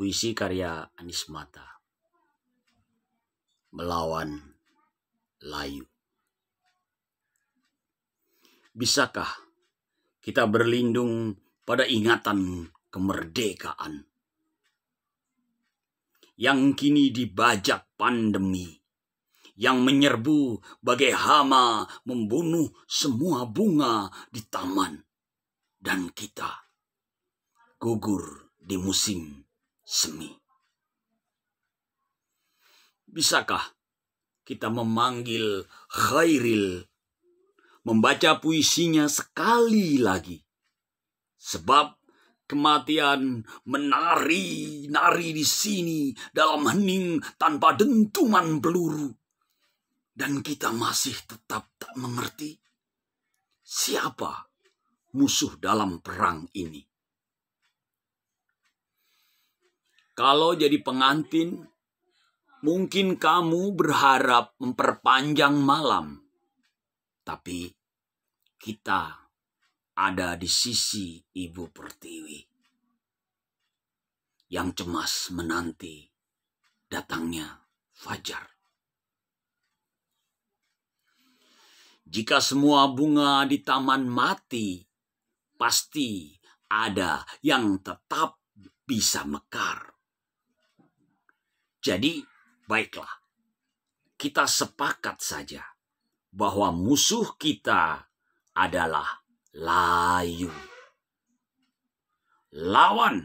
Puisi karya Anis Mata Melawan Layu Bisakah kita berlindung pada ingatan kemerdekaan yang kini dibajak pandemi yang menyerbu bagai hama membunuh semua bunga di taman dan kita gugur di musim semi. Bisakah kita memanggil Khairil, membaca puisinya sekali lagi? Sebab kematian menari-nari di sini dalam hening tanpa dentuman peluru. Dan kita masih tetap tak mengerti siapa musuh dalam perang ini. Kalau jadi pengantin, mungkin kamu berharap memperpanjang malam, tapi kita ada di sisi Ibu Pertiwi yang cemas menanti datangnya fajar. Jika semua bunga di taman mati, pasti ada yang tetap bisa mekar. Jadi, baiklah, kita sepakat saja bahwa musuh kita adalah layu. Lawan,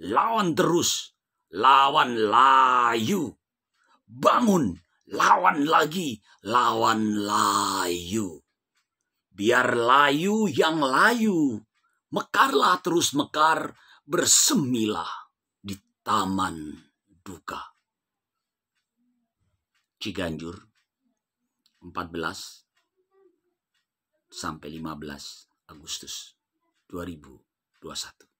lawan terus, lawan layu. Bangun, lawan lagi, lawan layu. Biar layu yang layu, mekarlah terus mekar, bersemilah di taman duka. Ciganjur 14 sampai 15 Agustus 2021.